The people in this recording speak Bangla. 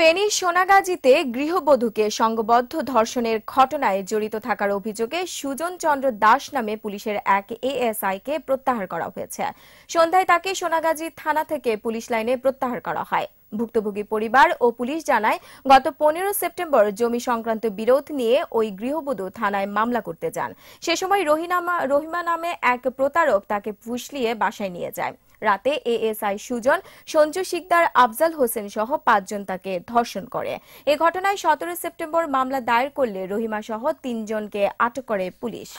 ফেনী সোনাগাজীতে গৃহবধূকে সংঘবদ্ধ ধর্ষণের ঘটনায় জড়িত থাকার অভিযোগে সুজন চন্দ্র দাস নামে পুলিশের এক এএসআই কে প্রত্যাহার করা হয়েছে সন্ধ্যায় তাকে সোনাগাজী থানা থেকে পুলিশ লাইনে প্রত্যাহার করা হয় ভুক্তভোগী পরিবার ও পুলিশ জানায় গত পনেরো সেপ্টেম্বর জমি সংক্রান্ত বিরোধ নিয়ে ওই গৃহবধূ থানায় মামলা করতে যান সে সময় রহিমা নামে এক প্রতারক তাকে ফুসলিয়ে বাসায় নিয়ে যায় রাতে এএসআই সুজন সঞ্জু শিকদার আফজাল হোসেন সহ পাঁচজন তাকে ধর্ষণ করে এ ঘটনায় সতেরো সেপ্টেম্বর মামলা দায়ের করলে রহিমা সহ তিনজনকে আটক করে পুলিশ